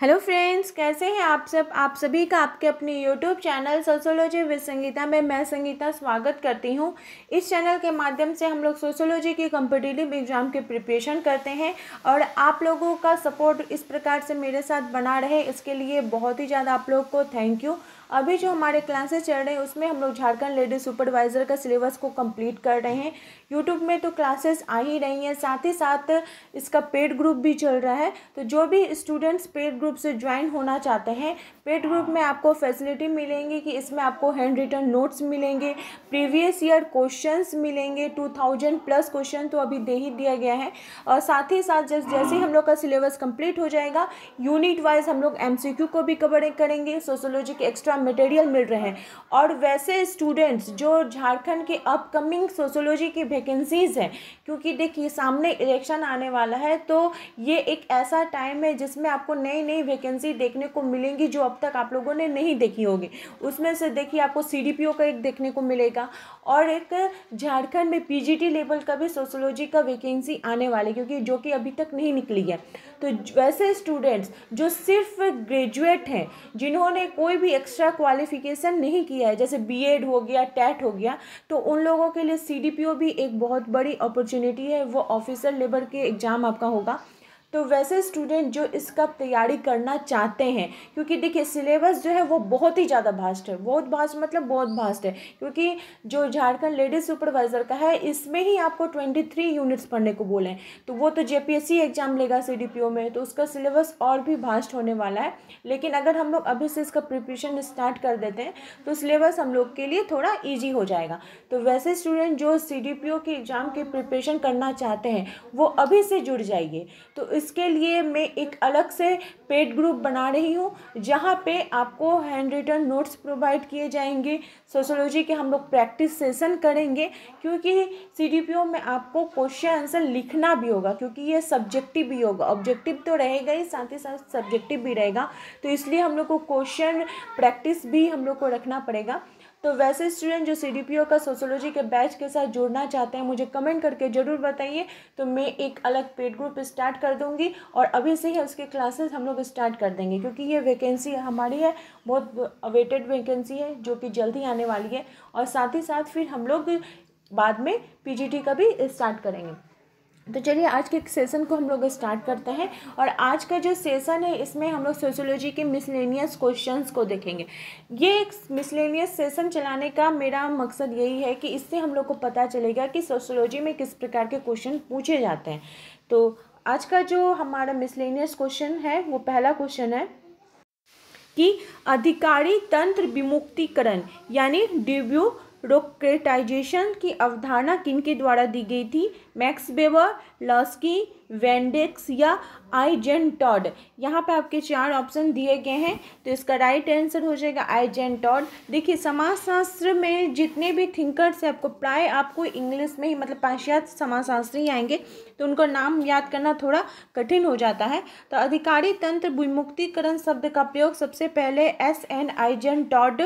hello friends कैसे हैं आप सब आप सभी का आपके अपने YouTube channel sociology with Sangeeta में मैं संगीता स्वागत करती हूं इस चैनल के माध्यम से हम लोग सोशोलॉजी के कम्पिटिटिव एग्ज़ाम के प्रिपरेशन करते हैं और आप लोगों का सपोर्ट इस प्रकार से मेरे साथ बना रहे इसके लिए बहुत ही ज़्यादा आप लोग को थैंक यू अभी जो हमारे क्लासेस चल रहे हैं उसमें हम लोग झारखंड लेडी सुपरवाइज़र का सिलेबस को कंप्लीट कर रहे हैं यूट्यूब में तो क्लासेस आ ही रही हैं साथ ही साथ इसका पेड ग्रुप भी चल रहा है तो जो भी स्टूडेंट्स पेड ग्रुप से ज्वाइन होना चाहते हैं पेड ग्रुप में आपको फैसिलिटी मिलेंगी कि इसमें आपको हैंड रिटर्न नोट्स मिलेंगे प्रीवियस ईयर क्वेश्चन मिलेंगे टू थाउजेंड प्लस क्वेश्चन तो अभी दे ही दिया गया है और साथ ही साथ जैसे जैसे ही हम लोग का सिलेबस कंप्लीट हो जाएगा यूनिट वाइज हम लोग एम को भी कवर करेंगे सोशोलॉजी के एक्स्ट्रा का मटेरियल मिल रहे हैं और वैसे स्टूडेंट्स जो झारखंड के अपकमिंग सोशोलॉजी की वैकेंसीज़ हैं क्योंकि देखिए सामने इलेक्शन आने वाला है तो ये एक ऐसा टाइम है जिसमें आपको नई नई वैकेंसी देखने को मिलेंगी जो अब तक आप लोगों ने नहीं देखी होगी उसमें से देखिए आपको सी का एक देखने को मिलेगा और एक झारखंड में पी लेवल का भी सोशोलॉजी का वैकेंसी आने वाली क्योंकि जो कि अभी तक नहीं निकली है तो वैसे स्टूडेंट्स जो सिर्फ ग्रेजुएट हैं जिन्होंने कोई भी एक्स्ट्रा क्वालिफिकेशन नहीं किया है जैसे बीएड हो गया टैट हो गया तो उन लोगों के लिए सीडीपीओ भी एक बहुत बड़ी अपॉर्चुनिटी है वो ऑफिसर लेबर के एग्ज़ाम आपका होगा तो वैसे स्टूडेंट जो इसका तैयारी करना चाहते हैं क्योंकि देखिए सिलेबस जो है वो बहुत ही ज़्यादा भास्ट है बहुत भास्ट मतलब बहुत भास्ट है क्योंकि जो झारखंड लेडीज सुपरवाइज़र का है इसमें ही आपको ट्वेंटी थ्री यूनिट्स पढ़ने को बोले हैं तो वो तो जे एग्ज़ाम लेगा सी में तो उसका सिलेबस और भी भास्ट होने वाला है लेकिन अगर हम लोग अभी से इसका प्रिपरेशन स्टार्ट कर देते हैं तो सिलेबस हम लोग के लिए थोड़ा ईजी हो जाएगा तो वैसे स्टूडेंट जो सी के एग्ज़ाम की प्रिपरेशन करना चाहते हैं वो अभी से जुड़ जाइए तो इस इसके लिए मैं एक अलग से पेड ग्रुप बना रही हूँ जहाँ पे आपको हैंड रिटर्न नोट्स प्रोवाइड किए जाएंगे सोशोलॉजी के हम लोग प्रैक्टिस सेशन करेंगे क्योंकि सी में आपको क्वेश्चन आंसर लिखना भी होगा क्योंकि ये सब्जेक्टिव भी होगा ऑब्जेक्टिव तो रहेगा ही साथ ही साथ सब्जेक्टिव भी रहेगा तो इसलिए हम लोग को क्वेश्चन प्रैक्टिस भी हम लोग को रखना पड़ेगा तो वैसे स्टूडेंट जो सी का सोशोलॉजी के बैच के साथ जुड़ना चाहते हैं मुझे कमेंट करके ज़रूर बताइए तो मैं एक अलग पेड ग्रुप स्टार्ट कर दूँगी और अभी से ही उसके क्लासेस हम लोग स्टार्ट कर देंगे क्योंकि ये वैकेंसी हमारी है बहुत अवेटेड वैकेंसी है जो कि जल्दी आने वाली है और साथ ही साथ फिर हम लोग बाद में पी का भी स्टार्ट करेंगे तो चलिए आज के सेशन को हम लोग स्टार्ट करते हैं और आज का जो सेशन है इसमें हम लोग सोशोलॉजी के मिसलेनियस क्वेश्चंस को देखेंगे ये एक मिसलेनियस सेशन चलाने का मेरा मकसद यही है कि इससे हम लोग को पता चलेगा कि सोशोलॉजी में किस प्रकार के क्वेश्चन पूछे जाते हैं तो आज का जो हमारा मिसलेनियस क्वेश्चन है वो पहला क्वेश्चन है कि अधिकारी तंत्र विमुक्तिकरण यानी डिब्यू रोक्रेटाइजेशन की अवधारणा किनके द्वारा दी गई थी मैक्स बेवर लस्की वेंडेक्स या आईजेन टॉड यहाँ पे आपके चार ऑप्शन दिए गए हैं तो इसका राइट आंसर हो जाएगा आईजेन टॉड देखिए समाजशास्त्र में जितने भी थिंकर्स हैं आपको प्राय आपको इंग्लिश में ही मतलब पाश्चात्य समाजशास्त्री ही आएंगे तो उनका नाम याद करना थोड़ा कठिन हो जाता है तो अधिकारी तंत्र विमुक्तिकरण शब्द का प्रयोग सबसे पहले एस एन आईजेन टॉड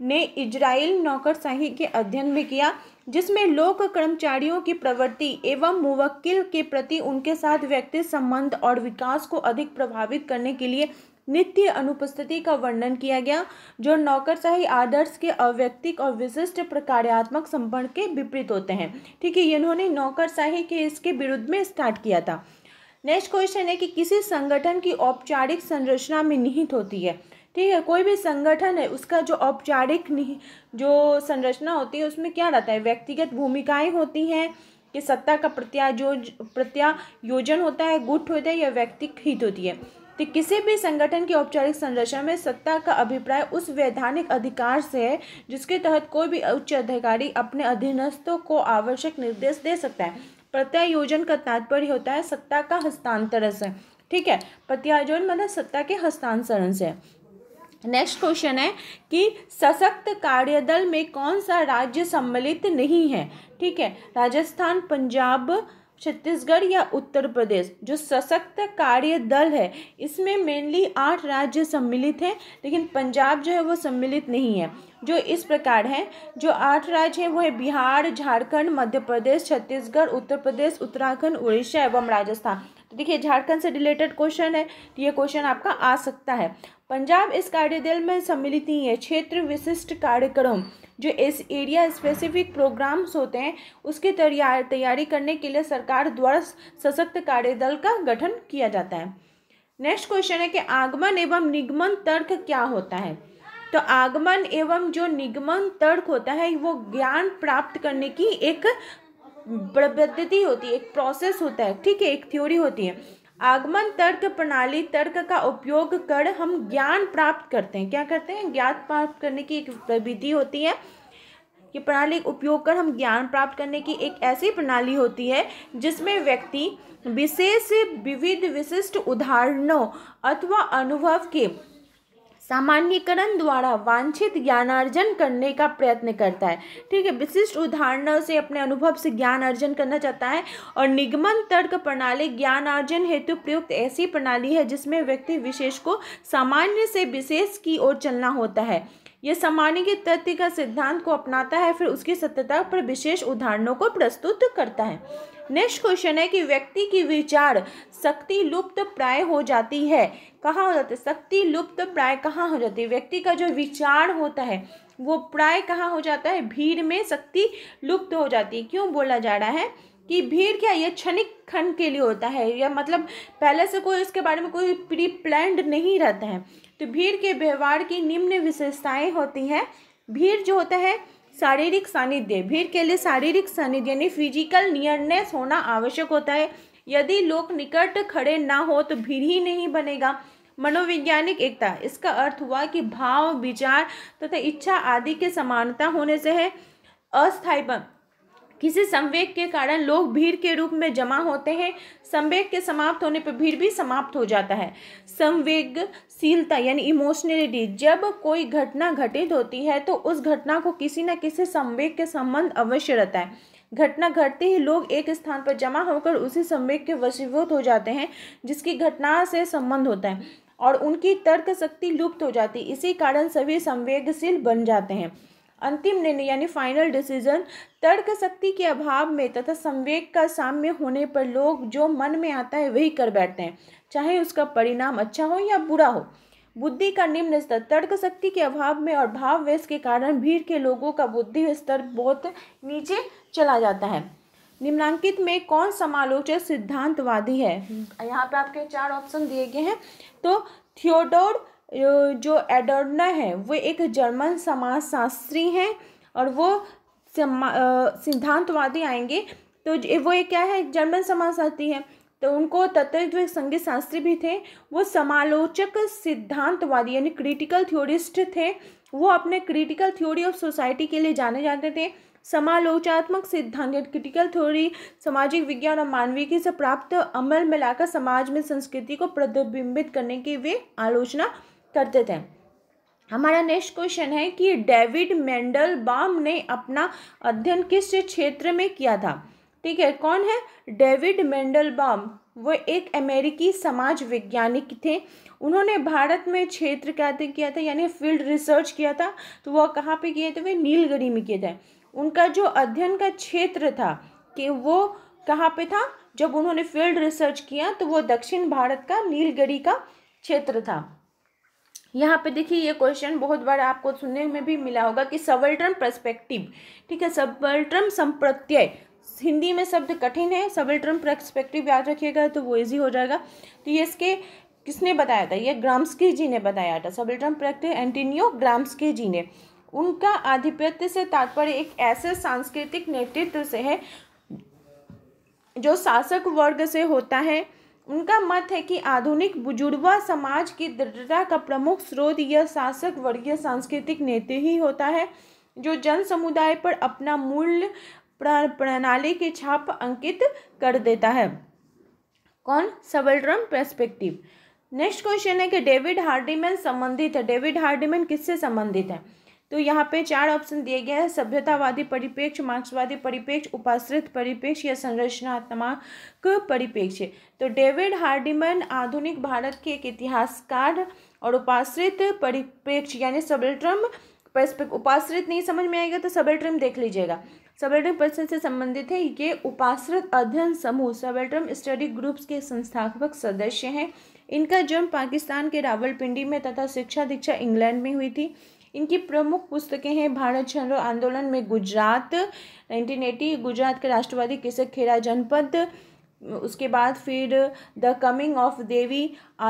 ने इजराइल नौकरशाही के अध्ययन में किया जिसमें लोक कर्मचारियों की प्रवृत्ति एवं मुवक्किल के प्रति उनके साथ व्यक्ति संबंध और विकास को अधिक प्रभावित करने के लिए नित्य अनुपस्थिति का वर्णन किया गया जो नौकरशाही आदर्श के अव्यक्तिक और विशिष्ट प्रकार्यात्मक संपर्ण के विपरीत होते हैं ठीक है इन्होंने नौकरशाही के इसके विरुद्ध में स्टार्ट किया था नेक्स्ट क्वेश्चन है कि किसी संगठन की औपचारिक संरचना में निहित होती है ठीक है कोई भी संगठन है उसका जो औपचारिक जो संरचना होती है उसमें क्या रहता है व्यक्तिगत भूमिकाएं होती हैं कि सत्ता का प्रत्याजो प्रत्यायोजन होता है गुट होता है या व्यक्तिक हित होती है तो किसी भी संगठन की औपचारिक संरचना में सत्ता का अभिप्राय उस वैधानिक अधिकार से है जिसके तहत कोई भी उच्च अधिकारी अपने अधीनस्थों को आवश्यक निर्देश दे सकता है प्रत्यायोजन का तात्पर्य होता है सत्ता का हस्तांतरण से ठीक है प्रत्यायोजन मतलब सत्ता के हस्तांतरण से नेक्स्ट क्वेश्चन है कि सशक्त कार्यदल में कौन सा राज्य सम्मिलित नहीं है ठीक है राजस्थान पंजाब छत्तीसगढ़ या उत्तर प्रदेश जो सशक्त कार्य दल है इसमें मेनली आठ राज्य सम्मिलित हैं लेकिन पंजाब जो है वो सम्मिलित नहीं है जो इस प्रकार है जो आठ राज्य हैं वो है बिहार झारखंड मध्य प्रदेश छत्तीसगढ़ उत्तर प्रदेश उत्तराखंड उड़ीसा एवं राजस्थान तो देखिए झारखंड से रिलेटेड क्वेश्चन है तो ये क्वेश्चन आपका आ सकता है पंजाब इस कार्यदल में सम्मिलित नहीं है क्षेत्र विशिष्ट कार्यक्रम जो इस एरिया स्पेसिफिक प्रोग्राम्स होते हैं उसकी तैयारी करने के लिए सरकार द्वारा सशक्त कार्यदल का गठन किया जाता है नेक्स्ट क्वेश्चन है कि आगमन एवं निगमन तर्क क्या होता है तो आगमन एवं जो निगमन तर्क होता है वो ज्ञान प्राप्त करने की एक पद्धति होती है एक प्रोसेस होता है ठीक है एक थ्योरी होती है आगमन तर्क प्रणाली तर्क का उपयोग कर हम ज्ञान प्राप्त करते हैं क्या करते हैं ज्ञान प्राप्त करने की एक प्रविधि होती है कि प्रणाली उपयोग कर हम ज्ञान प्राप्त करने की एक ऐसी प्रणाली होती है जिसमें व्यक्ति विशेष विविध विशिष्ट उदाहरणों अथवा अनुभव के सामान्यकरण द्वारा वांछित ज्ञानार्जन करने का प्रयत्न करता है ठीक है विशिष्ट उदाहरणों से अपने अनुभव से ज्ञान अर्जन करना चाहता है और निगमन तर्क प्रणाली ज्ञानार्जन हेतु प्रयुक्त ऐसी प्रणाली है जिसमें व्यक्ति विशेष को सामान्य से विशेष की ओर चलना होता है यह सामान्य तथ्य का सिद्धांत को अपनाता है फिर उसकी सत्यता पर विशेष उदाहरणों को प्रस्तुत करता है नेक्स्ट क्वेश्चन है कि व्यक्ति की विचार शक्ति लुप्त प्राय हो जाती है कहाँ हो जाती है शक्ति लुप्त प्राय कहाँ हो जाती है व्यक्ति का जो विचार होता है वो प्राय कहाँ हो जाता है भीड़ में शक्ति लुप्त हो जाती है क्यों बोला जा रहा है कि भीड़ क्या यह क्षणिक खंड के लिए होता है या मतलब पहले से कोई उसके बारे में कोई प्री प्लैंड नहीं रहता है तो भीड़ के व्यवहार की निम्न विशेषताएं होती हैं भीड़ जो होता है शारीरिक सानिध्य भीड़ के लिए शारीरिक सानिध्य यानी फिजिकल नियरनेस होना आवश्यक होता है यदि लोग निकट खड़े ना हो तो भीड़ ही नहीं बनेगा मनोवैज्ञानिक एकता इसका अर्थ हुआ कि भाव विचार तथा तो इच्छा आदि के समानता होने से है अस्थायीपन किसी संवेग के कारण लोग भीड़ के रूप में जमा होते हैं संवेग के समाप्त होने पर भीड़ भी समाप्त हो जाता है संवेगशीलता यानी इमोशनलिटी जब कोई घटना घटित होती है तो उस घटना को किसी न किसी संवेग के संबंध अवश्य रहता है घटना घटते ही लोग एक स्थान पर जमा होकर उसी संवेग के वशीभूत हो जाते हैं जिसकी घटना से संबंध होता है और उनकी तर्क शक्ति लुप्त हो जाती है इसी कारण सभी संवेगशील बन जाते हैं अंतिम निर्णय यानी फाइनल डिसीजन तर्क शक्ति के अभाव में तथा संवेक का साम्य होने पर लोग जो मन में आता है वही कर बैठते हैं चाहे उसका परिणाम अच्छा हो या बुरा हो बुद्धि का निम्न स्तर तर्क शक्ति के अभाव में और भाव वेश के कारण भीड़ के लोगों का बुद्धि स्तर बहुत नीचे चला जाता है निम्नांकित में कौन समालोचक सिद्धांतवादी है यहाँ पे आपके चार ऑप्शन दिए गए हैं तो थियोडोर जो एडोर्ना है वो एक जर्मन समाज शास्त्री हैं और वो सिद्धांतवादी आएंगे तो वो ये क्या है जर्मन समाज शास्त्री है तो उनको तत्व संगीत शास्त्री भी थे वो समालोचक सिद्धांतवादी यानी क्रिटिकल थ्योरिस्ट थे वो अपने क्रिटिकल थ्योरी ऑफ सोसाइटी के लिए जाने जाते थे समालोचनात्मक सिद्धांत क्रिटिकल थ्योरी सामाजिक विज्ञान और मानवीय से प्राप्त अमल में लाकर समाज में संस्कृति को प्रतिबिंबित करने की वे आलोचना करते थे हमारा नेक्स्ट क्वेश्चन है कि डेविड मेंडल बाम ने अपना अध्ययन किस क्षेत्र में किया था ठीक है कौन है डेविड मेंडल बाम वो एक अमेरिकी समाज वैज्ञानिक थे उन्होंने भारत में क्षेत्र का अध्ययन किया था यानी फील्ड रिसर्च किया था तो वह कहाँ पे किए थे वे नीलगढ़ी में किए थे उनका जो अध्ययन का क्षेत्र था कि वो कहाँ पे था जब उन्होंने फील्ड रिसर्च किया तो वो दक्षिण भारत का नीलगढ़ी का क्षेत्र था यहाँ पे देखिए ये क्वेश्चन बहुत बार आपको सुनने में भी मिला होगा कि सबल्टर्म प्रस्पेक्टिव ठीक है सबल्टर्म संप्रत्यय हिंदी में शब्द कठिन है सबल्टर्म प्रस्पेक्टिव याद रखिएगा तो वो ईजी हो जाएगा तो ये इसके किसने बताया था ये ग्राम्सकी जी ने बताया था सबल्टर्म प्रत्यय एंटीनियो ग्राम्सकी जी ने उनका आधिपत्य से तात्पर्य एक ऐसे सांस्कृतिक नेतृत्व से है जो शासक वर्ग से होता है उनका मत है कि आधुनिक बुजुर्गवा समाज की दृढ़ता का प्रमुख स्रोत यह शासक वर्गीय सांस्कृतिक नेता ही होता है जो जन समुदाय पर अपना मूल प्रणाली की छाप अंकित कर देता है कौन सबल्ट्रम पर्सपेक्टिव नेक्स्ट क्वेश्चन है कि डेविड हार्डीमैन संबंधित है डेविड हार्डीमैन किससे संबंधित है तो यहाँ पे चार ऑप्शन दिए गए हैं सभ्यतावादी परिपेक्ष मार्क्सवादी परिपेक्ष उपाश्रित परिपेक्ष या संरचनात्मक परिपेक्ष तो डेविड हार्डिमन आधुनिक भारत के एक इतिहासकार और उपाश्रित परिपेक्ष यानी सबल्ट्रम पर्सपेक्ट उपाश्रित नहीं समझ में आएगा तो सबल्ट्रम देख लीजिएगा सबल्ट्रम पर्सन से संबंधित है ये उपाश्रित अध्ययन समूह सबल्ट्रम स्टडी ग्रुप्स के संस्थापक सदस्य हैं इनका जन्म पाकिस्तान के रावलपिंडी में तथा शिक्षा दीक्षा इंग्लैंड में हुई थी इनकी प्रमुख पुस्तकें हैं भारत छोड़ो आंदोलन में गुजरात 1980 गुजरात के राष्ट्रवादी किसक खेड़ा जनपद उसके बाद फिर the coming of Devi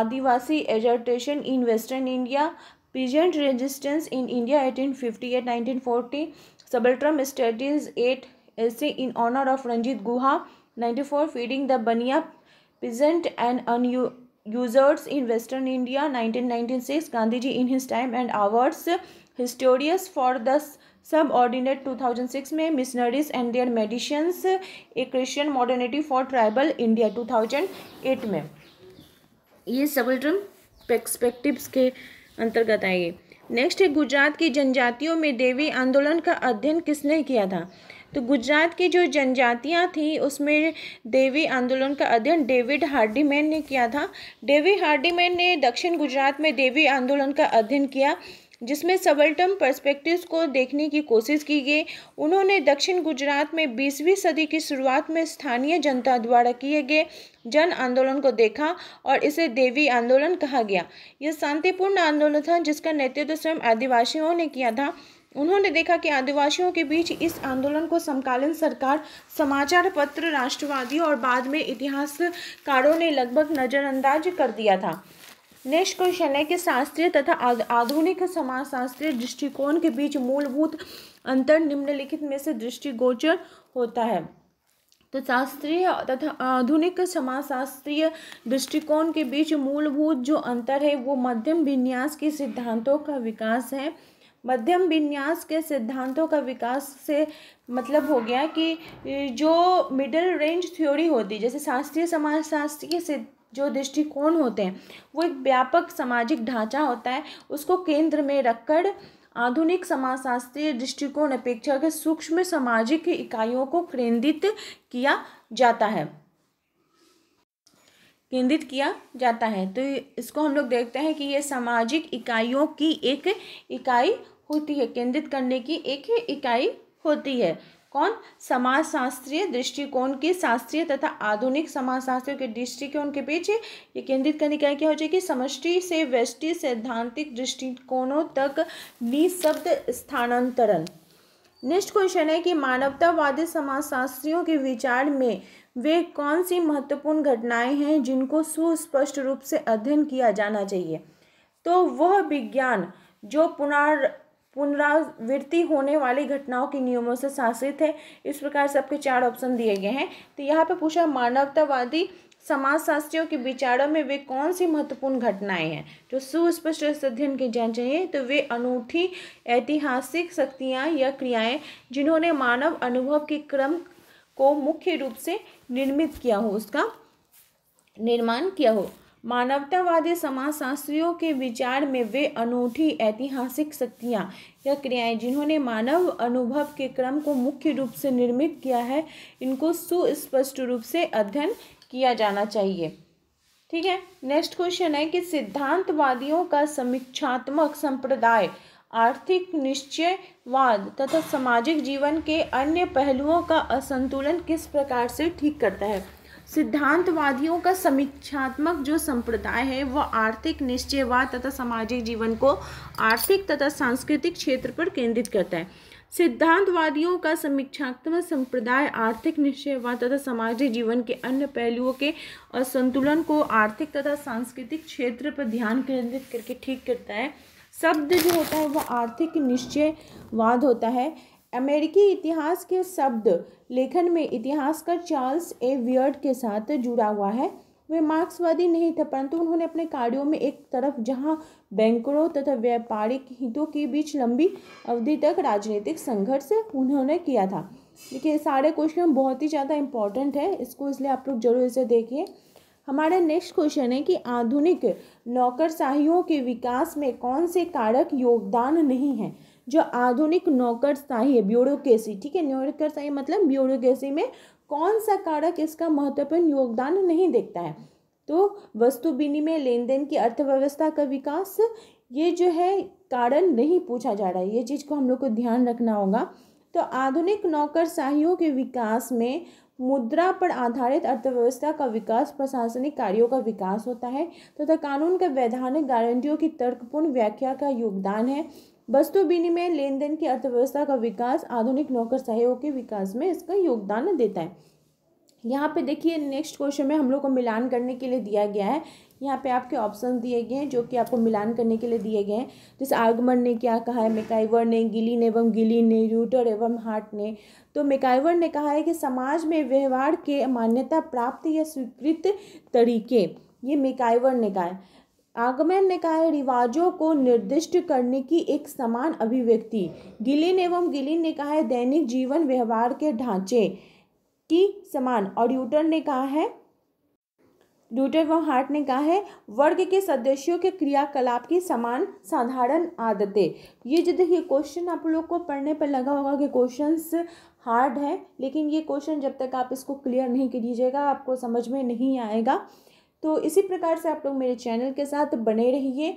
Adivasi assertion in western India peasant resistance in India eighteen 1858 1940 subaltern studies eight essays in honour of Ranajit Guha for feeding the Bania and and nineteen in western india 1996 gandhi time and ours histories for the subordinate two thousand six में missionaries and their medicines a Christian modernity for tribal India two thousand eight में ये term perspectives के अंतर्गत आएगी next है गुजरात की जनजातियों में देवी आंदोलन का अध्ययन किसने किया था तो गुजरात की जो जनजातियाँ थी उसमें देवी आंदोलन का अध्ययन डेविड हार्डीमैन ने किया था डेविड हार्डीमैन ने दक्षिण गुजरात में देवी आंदोलन का अध्ययन किया जिसमें सबल्टम पर्सपेक्टिव्स को देखने की कोशिश की गई उन्होंने दक्षिण गुजरात में बीसवीं सदी की शुरुआत में स्थानीय जनता द्वारा किए गए जन आंदोलन को देखा और इसे देवी आंदोलन कहा गया यह शांतिपूर्ण आंदोलन था जिसका नेतृत्व स्वयं आदिवासियों ने किया था उन्होंने देखा कि आदिवासियों के बीच इस आंदोलन को समकालीन सरकार समाचार पत्र राष्ट्रवादियों और बाद में इतिहासकारों ने लगभग नज़रअंदाज कर दिया था नेश है शनय शास्त्रीय तथा आधुनिक समाज शास्त्रीय दृष्टिकोण के बीच मूलभूत अंतर निम्नलिखित में से दृष्टिगोचर होता है तो शास्त्रीय तथा आधुनिक समाजशास्त्रीय दृष्टिकोण के बीच मूलभूत जो अंतर है वो मध्यम विन्यास के सिद्धांतों का विकास है मध्यम विन्यास के सिद्धांतों का विकास से मतलब हो गया कि जो मिडिल रेंज थ्योरी होती जैसे शास्त्रीय समाजशास्त्र के जो दृष्टिकोण होते हैं वो एक व्यापक सामाजिक ढांचा होता है उसको केंद्र में रखकर आधुनिक समाजशास्त्रीय दृष्टिकोण अपेक्षा के सूक्ष्म सामाजिक इकाइयों को केंद्रित किया जाता है केंद्रित किया जाता है तो इसको हम लोग देखते हैं कि ये सामाजिक इकाइयों की एक इकाई होती है केंद्रित करने की एक ही इकाई होती है कौन समाजशास्त्रीय दृष्टिकोण के शास्त्रीय तथा आधुनिक समाजशास्त्रियों के दृष्टिकोण के पीछे ये केंद्रित करने का क्या हो जाएगी समष्टि से वृष्टि सैद्धांतिक दृष्टिकोणों तक निशब्द स्थानांतरण नेक्स्ट क्वेश्चन है कि मानवतावादी समाजशास्त्रियों के विचार में वे कौन सी महत्वपूर्ण घटनाएं हैं जिनको सुस्पष्ट रूप से अध्ययन किया जाना चाहिए तो वह विज्ञान जो पुनर् पुनरावृत्ति होने वाली घटनाओं के नियमों से शासित है इस प्रकार से आपके चार ऑप्शन दिए गए हैं तो यहाँ पे पूछा मानवतावादी समाजशास्त्रियों के विचारों में वे कौन सी महत्वपूर्ण घटनाएं हैं जो सुस्पष्ट अध्ययन की जान चाहिए तो वे अनूठी ऐतिहासिक शक्तियाँ या क्रियाएँ जिन्होंने मानव अनुभव के क्रम को मुख्य रूप से निर्मित किया हो उसका निर्माण किया हो मानवतावादी समाजशास्त्रियों के विचार में वे अनूठी ऐतिहासिक शक्तियाँ या क्रियाएं जिन्होंने मानव अनुभव के क्रम को मुख्य रूप से निर्मित किया है इनको सुस्पष्ट रूप से अध्ययन किया जाना चाहिए ठीक है नेक्स्ट क्वेश्चन है कि सिद्धांतवादियों का समीक्षात्मक संप्रदाय आर्थिक निश्चयवाद तथा सामाजिक जीवन के अन्य पहलुओं का असंतुलन किस प्रकार से ठीक करता है सिद्धांतवादियों का समीक्षात्मक जो संप्रदाय है वह आर्थिक निश्चयवाद तथा सामाजिक जीवन को आर्थिक तथा सांस्कृतिक क्षेत्र पर केंद्रित करता है सिद्धांतवादियों का समीक्षात्मक संप्रदाय आर्थिक निश्चयवाद तथा सामाजिक जीवन के अन्य पहलुओं के असंतुलन को आर्थिक तथा सांस्कृतिक क्षेत्र पर ध्यान केंद्रित करके ठीक करता है शब्द जो होता है वह आर्थिक निश्चयवाद होता है अमेरिकी इतिहास के शब्द लेखन में इतिहासकार चार्ल्स ए वियर्ड के साथ जुड़ा हुआ है वे मार्क्सवादी नहीं थे परंतु उन्होंने अपने कार्यों में एक तरफ जहां बैंकरों तथा व्यापारिक हितों के बीच लंबी अवधि तक राजनीतिक संघर्ष उन्होंने किया था देखिए सारे क्वेश्चन बहुत ही ज़्यादा इम्पॉर्टेंट है इसको इसलिए आप लोग जरूर इसे देखिए हमारा नेक्स्ट क्वेश्चन है कि आधुनिक नौकरशाहियों के विकास में कौन से कारक योगदान नहीं हैं जो आधुनिक नौकरशाही है ब्यूरोक्रेसी ठीक है नौकरशाही मतलब ब्यूरोक्रेसी में कौन सा कारक इसका महत्वपूर्ण योगदान नहीं देखता है तो वस्तु विनिमय लेन देन की अर्थव्यवस्था का विकास ये जो है कारण नहीं पूछा जा रहा है ये चीज़ को हम लोग को ध्यान रखना होगा तो आधुनिक नौकरशाहियों के विकास में मुद्रा पर आधारित अर्थव्यवस्था का विकास प्रशासनिक कार्यों का विकास होता है तथा तो कानून के वैधानिक गारंटियों की तर्कपूर्ण व्याख्या का योगदान है वस्तु विनिमय लेन देन की अर्थव्यवस्था का विकास आधुनिक नौकर सहयोग के विकास में इसका योगदान देता है यहाँ पे देखिए नेक्स्ट क्वेश्चन में हम लोग को मिलान करने के लिए दिया गया है यहाँ पे आपके ऑप्शन दिए गए हैं जो कि आपको मिलान करने के लिए दिए गए हैं जैसे आर्गमन ने क्या कहा है मेकाइवर ने गिलिन एवं गिलिन ने रूटर एवं हार्ट ने तो मेकाइवर ने कहा है कि समाज में व्यवहार के मान्यता प्राप्त या स्वीकृत तरीके ये मेकाइवर ने कहा है आगमन ने कहा है रिवाजों को निर्दिष्ट करने की एक समान अभिव्यक्ति गिलिन एवं गिलिन ने कहा है दैनिक जीवन व्यवहार के ढांचे की समान और ड्यूटर ने कहा है ड्यूटर व हार्ट ने कहा है वर्ग के सदस्यों के क्रियाकलाप की समान साधारण आदतें ये जो देखिए क्वेश्चन आप लोग को पढ़ने पर लगा होगा कि क्वेश्चंस हार्ड है लेकिन ये क्वेश्चन जब तक आप इसको क्लियर नहीं कीजिएगा आपको समझ में नहीं आएगा तो इसी प्रकार से आप लोग मेरे चैनल के साथ बने रहिए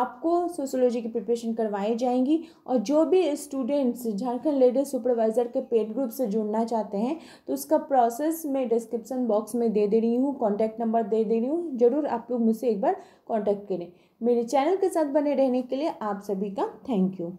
आपको सोशोलॉजी की प्रिपरेशन करवाई जाएंगी और जो भी स्टूडेंट्स झारखंड लेडीज सुपरवाइज़र के पेड ग्रुप से जुड़ना चाहते हैं तो उसका प्रोसेस मैं डिस्क्रिप्शन बॉक्स में दे दे रही हूँ कॉन्टैक्ट नंबर दे दे रही हूँ ज़रूर आप लोग मुझसे एक बार कॉन्टैक्ट करें मेरे चैनल के साथ बने रहने के लिए आप सभी का थैंक यू